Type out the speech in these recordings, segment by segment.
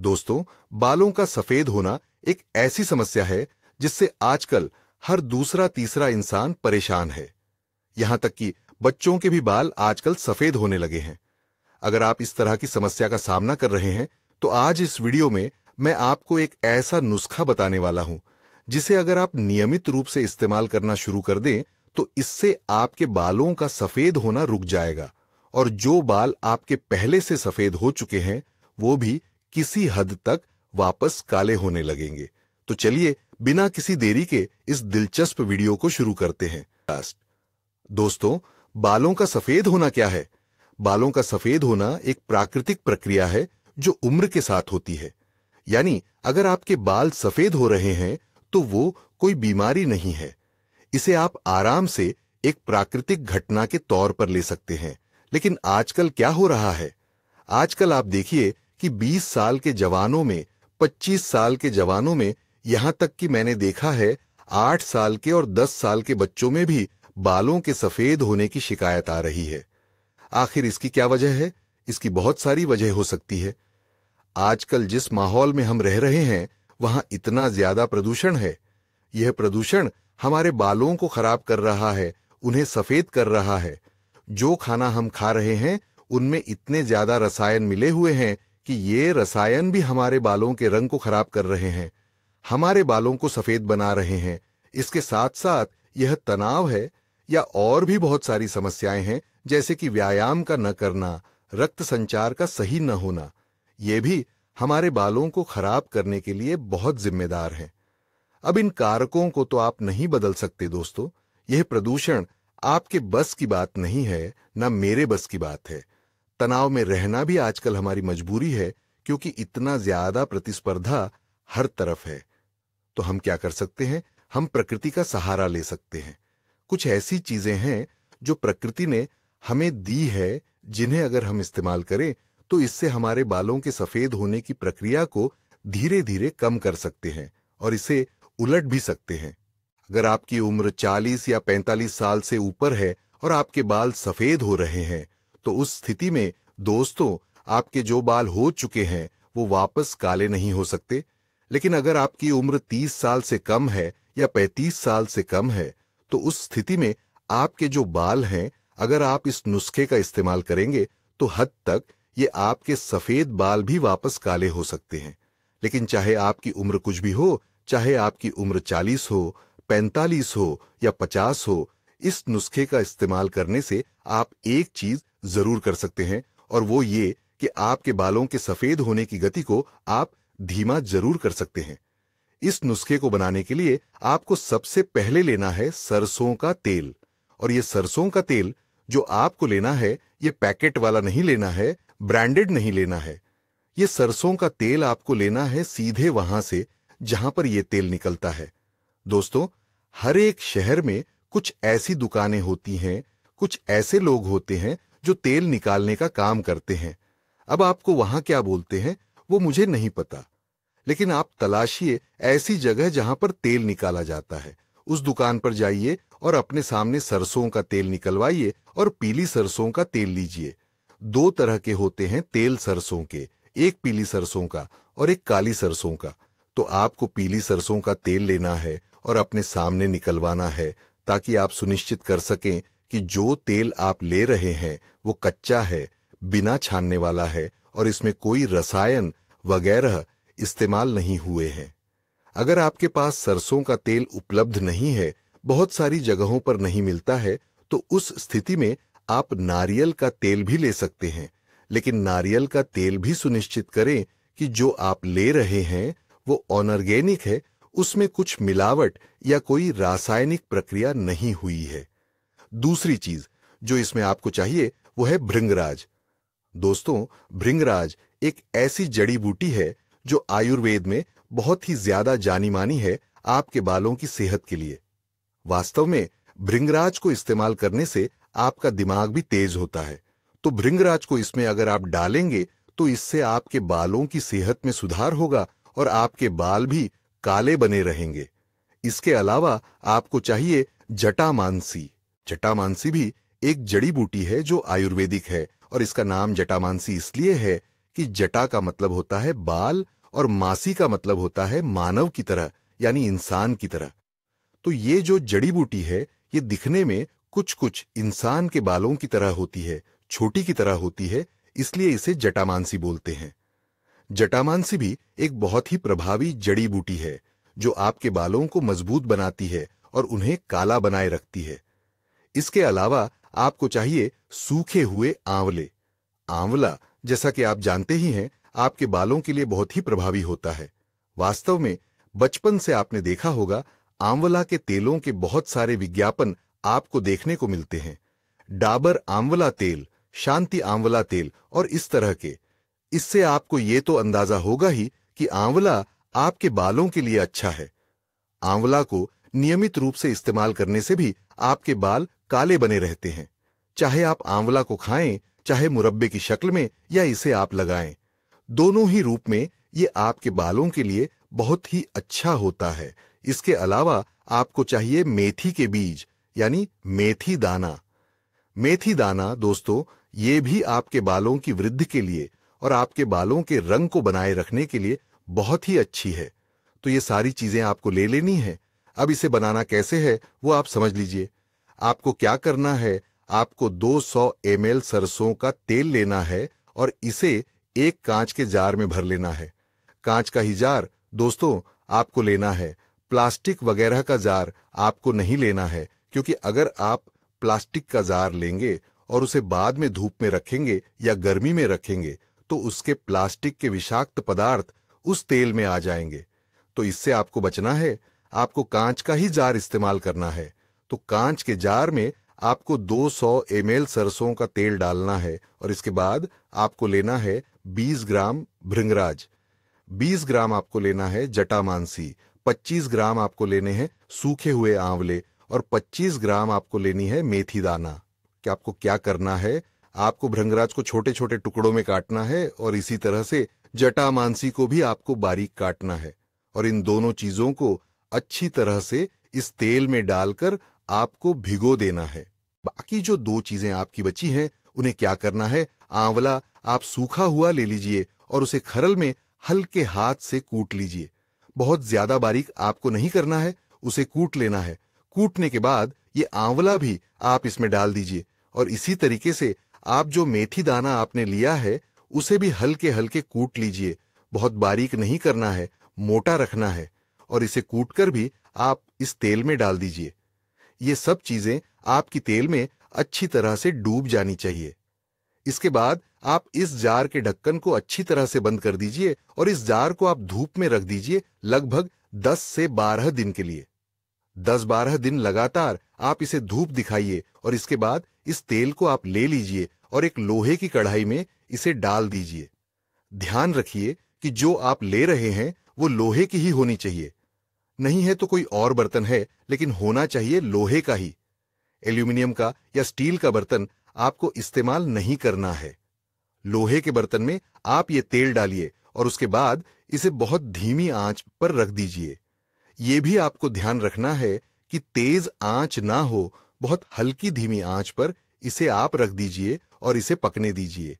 दोस्तों बालों का सफेद होना एक ऐसी समस्या है जिससे आजकल हर दूसरा तीसरा इंसान परेशान है यहां तक कि बच्चों के भी बाल आजकल सफेद होने लगे हैं अगर आप इस तरह की समस्या का सामना कर रहे हैं तो आज इस वीडियो में मैं आपको एक ऐसा नुस्खा बताने वाला हूं जिसे अगर आप नियमित रूप से इस्तेमाल करना शुरू कर दें तो इससे आपके बालों का सफेद होना रुक जाएगा और जो बाल आपके पहले से सफेद हो चुके हैं वो भी किसी हद तक वापस काले होने लगेंगे तो चलिए बिना किसी देरी के इस दिलचस्प वीडियो को शुरू करते हैं दोस्तों बालों का सफेद होना क्या है बालों का सफेद होना एक प्राकृतिक प्रक्रिया है जो उम्र के साथ होती है यानी अगर आपके बाल सफेद हो रहे हैं तो वो कोई बीमारी नहीं है इसे आप आराम से एक प्राकृतिक घटना के तौर पर ले सकते हैं लेकिन आजकल क्या हो रहा है आजकल आप देखिए कि 20 साल के जवानों में 25 साल के जवानों में यहां तक कि मैंने देखा है आठ साल के और दस साल के बच्चों में भी बालों के सफेद होने की शिकायत आ रही है आखिर इसकी क्या वजह है इसकी बहुत सारी वजह हो सकती है आजकल जिस माहौल में हम रह रहे हैं वहां इतना ज्यादा प्रदूषण है यह प्रदूषण हमारे बालों को खराब कर रहा है उन्हें सफेद कर रहा है जो खाना हम खा रहे हैं उनमें इतने ज्यादा रसायन मिले हुए हैं कि ये रसायन भी हमारे बालों के रंग को खराब कर रहे हैं हमारे बालों को सफेद बना रहे हैं इसके साथ साथ यह तनाव है या और भी बहुत सारी समस्याएं हैं जैसे कि व्यायाम का न करना रक्त संचार का सही न होना ये भी हमारे बालों को खराब करने के लिए बहुत जिम्मेदार है अब इन कारकों को तो आप नहीं बदल सकते दोस्तों यह प्रदूषण आपके बस की बात नहीं है ना मेरे बस की बात है तनाव में रहना भी आजकल हमारी मजबूरी है क्योंकि इतना ज्यादा प्रतिस्पर्धा हर तरफ है तो हम क्या कर सकते हैं हम प्रकृति का सहारा ले सकते हैं कुछ ऐसी चीजें हैं जो प्रकृति ने हमें दी है जिन्हें अगर हम इस्तेमाल करें तो इससे हमारे बालों के सफेद होने की प्रक्रिया को धीरे धीरे कम कर सकते हैं और इसे उलट भी सकते हैं अगर आपकी उम्र 40 या 45 साल से ऊपर है और आपके बाल सफेद हो रहे हैं तो उस स्थिति में दोस्तों आपके जो बाल हो चुके हैं वो वापस काले नहीं हो सकते लेकिन अगर आपकी उम्र 30 साल से कम है या 35 साल से कम है तो उस स्थिति में आपके जो बाल हैं अगर आप इस नुस्खे का इस्तेमाल करेंगे तो हद तक ये आपके सफेद बाल भी वापस काले हो सकते हैं लेकिन चाहे आपकी उम्र कुछ भी हो चाहे आपकी उम्र 40 हो 45 हो या 50 हो इस नुस्खे का इस्तेमाल करने से आप एक चीज जरूर कर सकते हैं और वो ये कि आपके बालों के सफेद होने की गति को आप धीमा जरूर कर सकते हैं इस नुस्खे को बनाने के लिए आपको सबसे पहले लेना है सरसों का तेल और ये सरसों का तेल जो आपको लेना है ये पैकेट वाला नहीं लेना है ब्रांडेड नहीं लेना है ये सरसों का तेल आपको लेना है सीधे वहां से जहां पर यह तेल निकलता है दोस्तों हर एक शहर में कुछ ऐसी दुकानें होती हैं कुछ ऐसे लोग होते हैं जो तेल निकालने का काम करते हैं अब आपको वहां क्या बोलते हैं वो मुझे नहीं पता लेकिन आप तलाशिए ऐसी जगह जहां पर तेल निकाला जाता है उस दुकान पर जाइए और अपने सामने सरसों का तेल निकलवाइए और पीली सरसों का तेल लीजिए दो तरह के होते हैं तेल सरसों के एक पीली सरसों का और एक काली सरसों का तो आपको पीली सरसों का तेल लेना है और अपने सामने निकलवाना है ताकि आप सुनिश्चित कर सकें कि जो तेल आप ले रहे हैं वो कच्चा है बिना छानने वाला है और इसमें कोई रसायन वगैरह इस्तेमाल नहीं हुए हैं अगर आपके पास सरसों का तेल उपलब्ध नहीं है बहुत सारी जगहों पर नहीं मिलता है तो उस स्थिति में आप नारियल का तेल भी ले सकते हैं लेकिन नारियल का तेल भी सुनिश्चित करें कि जो आप ले रहे हैं वो ऑनऑर्गेनिक है उसमें कुछ मिलावट या कोई रासायनिक प्रक्रिया नहीं हुई है दूसरी चीज जो इसमें आपको चाहिए वो है भृंगराज दोस्तों भृंगराज एक ऐसी जड़ी बूटी है जो आयुर्वेद में बहुत ही ज्यादा जानी मानी है आपके बालों की सेहत के लिए वास्तव में भृंगराज को इस्तेमाल करने से आपका दिमाग भी तेज होता है तो भृंगराज को इसमें अगर आप डालेंगे तो इससे आपके बालों की सेहत में सुधार होगा और आपके बाल भी काले बने रहेंगे इसके अलावा आपको चाहिए जटा मानसी जटामानसी भी एक जड़ी बूटी है जो आयुर्वेदिक है और इसका नाम जटामानसी इसलिए है कि जटा का मतलब होता है बाल और मासी का मतलब होता है मानव की तरह यानी इंसान की तरह तो ये जो जड़ी बूटी है ये दिखने में कुछ कुछ इंसान के बालों की तरह होती है छोटी की तरह होती है इसलिए इसे जटामानसी बोलते हैं जटामानसी भी एक बहुत ही प्रभावी जड़ी बूटी है जो आपके बालों को मजबूत बनाती है और उन्हें काला बनाए रखती है इसके अलावा आपको चाहिए सूखे हुए आंवले आंवला जैसा कि आप जानते ही हैं आपके बालों के लिए बहुत ही प्रभावी होता है वास्तव में बचपन से आपने देखा होगा आंवला के तेलों के बहुत सारे विज्ञापन आपको देखने को मिलते हैं डाबर आंवला तेल शांति आंवला तेल और इस तरह के इससे आपको ये तो अंदाजा होगा ही कि आंवला आपके बालों के लिए अच्छा है आंवला को नियमित रूप से इस्तेमाल करने से भी आपके बाल काले बने रहते हैं चाहे आप आंवला को खाएं चाहे मुरब्बे की शक्ल में या इसे आप लगाएं दोनों ही रूप में ये आपके बालों के लिए बहुत ही अच्छा होता है इसके अलावा आपको चाहिए मेथी के बीज यानी मेथी दाना मेथी दाना दोस्तों ये भी आपके बालों की वृद्धि के लिए और आपके बालों के रंग को बनाए रखने के लिए बहुत ही अच्छी है तो ये सारी चीजें आपको ले लेनी है अब इसे बनाना कैसे है वो आप समझ लीजिए आपको क्या करना है आपको 200 सौ सरसों का तेल लेना है और इसे एक कांच के जार में भर लेना है कांच का ही जार दोस्तों आपको लेना है प्लास्टिक वगैरह का जार आपको नहीं लेना है क्योंकि अगर आप प्लास्टिक का जार लेंगे और उसे बाद में धूप में रखेंगे या गर्मी में रखेंगे तो उसके प्लास्टिक के विषाक्त पदार्थ उस तेल में आ जाएंगे तो इससे आपको बचना है आपको कांच का ही जार इस्तेमाल करना है तो कांच के जार में आपको 200 सौ सरसों का तेल डालना है और इसके बाद आपको लेना है 20 ग्राम भृंगराज 20 ग्राम आपको लेना है जटामानसी 25 ग्राम आपको लेने हैं सूखे हुए आंवले और 25 ग्राम आपको लेनी है मेथी दाना क्या आपको क्या करना है आपको भृंगराज को छोटे छोटे टुकड़ों में काटना है और इसी तरह से जटा मानसी को भी आपको बारीक काटना है और इन दोनों चीजों को अच्छी तरह से इस तेल में डालकर आपको भिगो देना है बाकी जो दो चीजें आपकी बची हैं उन्हें क्या करना है आंवला आप सूखा हुआ ले लीजिए और उसे खरल में हल्के हाथ से कूट लीजिए बहुत ज्यादा बारीक आपको नहीं करना है उसे कूट लेना है कूटने के बाद ये आंवला भी आप इसमें डाल दीजिए और इसी तरीके से आप जो मेथी दाना आपने लिया है उसे भी हल्के हल्के कूट लीजिए बहुत बारीक नहीं करना है मोटा रखना है और इसे कूट कर भी आप इस तेल में डाल दीजिए ये सब चीजें आपकी तेल में अच्छी तरह से डूब जानी चाहिए इसके बाद आप इस जार के ढक्कन को अच्छी तरह से बंद कर दीजिए और इस जार को आप धूप में रख दीजिए लगभग 10 से 12 दिन के लिए 10-12 दिन लगातार आप इसे धूप दिखाइए और इसके बाद इस तेल को आप ले लीजिए और एक लोहे की कढ़ाई में इसे डाल दीजिए ध्यान रखिए कि जो आप ले रहे हैं वो लोहे की ही होनी चाहिए नहीं है तो कोई और बर्तन है लेकिन होना चाहिए लोहे का ही एल्यूमिनियम का या स्टील का बर्तन आपको इस्तेमाल नहीं करना है लोहे के बर्तन में आप ये तेल डालिए और उसके बाद इसे बहुत धीमी आंच पर रख दीजिए ये भी आपको ध्यान रखना है कि तेज आंच ना हो बहुत हल्की धीमी आंच पर इसे आप रख दीजिए और इसे पकने दीजिए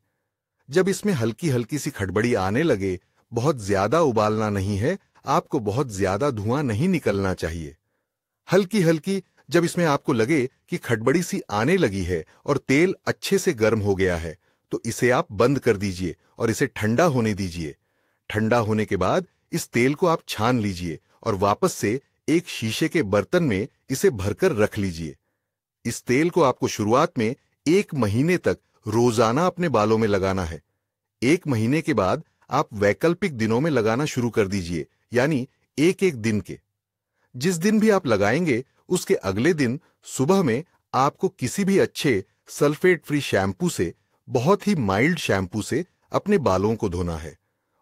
जब इसमें हल्की हल्की सी खड़बड़ी आने लगे बहुत ज्यादा उबालना नहीं है आपको बहुत ज्यादा धुआं नहीं निकलना चाहिए हल्की हल्की जब इसमें आपको लगे कि खटबड़ी सी आने लगी है और तेल अच्छे से गर्म हो गया है तो इसे आप बंद कर दीजिए और इसे ठंडा होने दीजिए ठंडा होने के बाद इस तेल को आप छान लीजिए और वापस से एक शीशे के बर्तन में इसे भरकर रख लीजिए इस तेल को आपको शुरुआत में एक महीने तक रोजाना अपने बालों में लगाना है एक महीने के बाद आप वैकल्पिक दिनों में लगाना शुरू कर दीजिए यानी एक एक दिन के जिस दिन भी आप लगाएंगे उसके अगले दिन सुबह में आपको किसी भी अच्छे सल्फेट फ्री शैम्पू से बहुत ही माइल्ड शैम्पू से अपने बालों को धोना है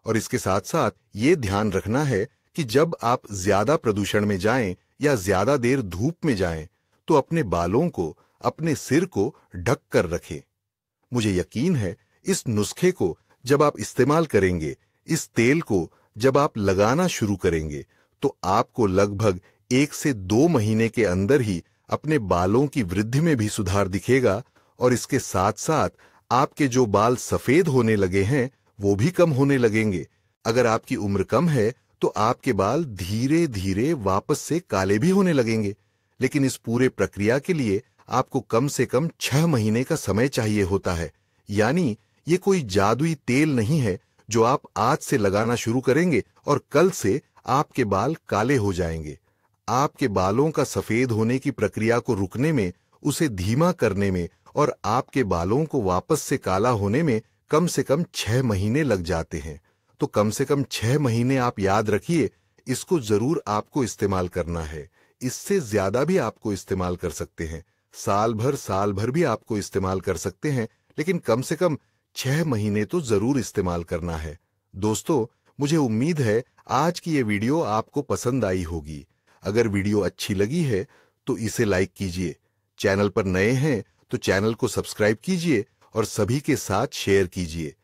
और इसके साथ साथ ये ध्यान रखना है कि जब आप ज्यादा प्रदूषण में जाएं या ज्यादा देर धूप में जाएं तो अपने बालों को अपने सिर को ढक कर रखें मुझे यकीन है इस नुस्खे को जब आप इस्तेमाल करेंगे इस तेल को जब आप लगाना शुरू करेंगे तो आपको लगभग एक से दो महीने के अंदर ही अपने बालों की वृद्धि में भी सुधार दिखेगा और इसके साथ साथ आपके जो बाल सफेद होने लगे हैं वो भी कम होने लगेंगे अगर आपकी उम्र कम है तो आपके बाल धीरे धीरे वापस से काले भी होने लगेंगे लेकिन इस पूरे प्रक्रिया के लिए आपको कम से कम छह महीने का समय चाहिए होता है यानी ये कोई जादुई तेल नहीं है जो आप आज से लगाना शुरू करेंगे और कल से आपके बाल काले हो जाएंगे आपके बालों का सफेद होने की प्रक्रिया को रुकने में उसे धीमा करने में और आपके बालों को वापस से काला होने में कम से कम छह महीने लग जाते हैं तो कम से कम छह महीने आप याद रखिए इसको जरूर आपको इस्तेमाल करना है इससे ज्यादा भी आपको इस्तेमाल कर सकते हैं साल भर साल भर भी आपको इस्तेमाल कर सकते हैं लेकिन कम से कम छह महीने तो जरूर इस्तेमाल करना है दोस्तों मुझे उम्मीद है आज की ये वीडियो आपको पसंद आई होगी अगर वीडियो अच्छी लगी है तो इसे लाइक कीजिए चैनल पर नए हैं तो चैनल को सब्सक्राइब कीजिए और सभी के साथ शेयर कीजिए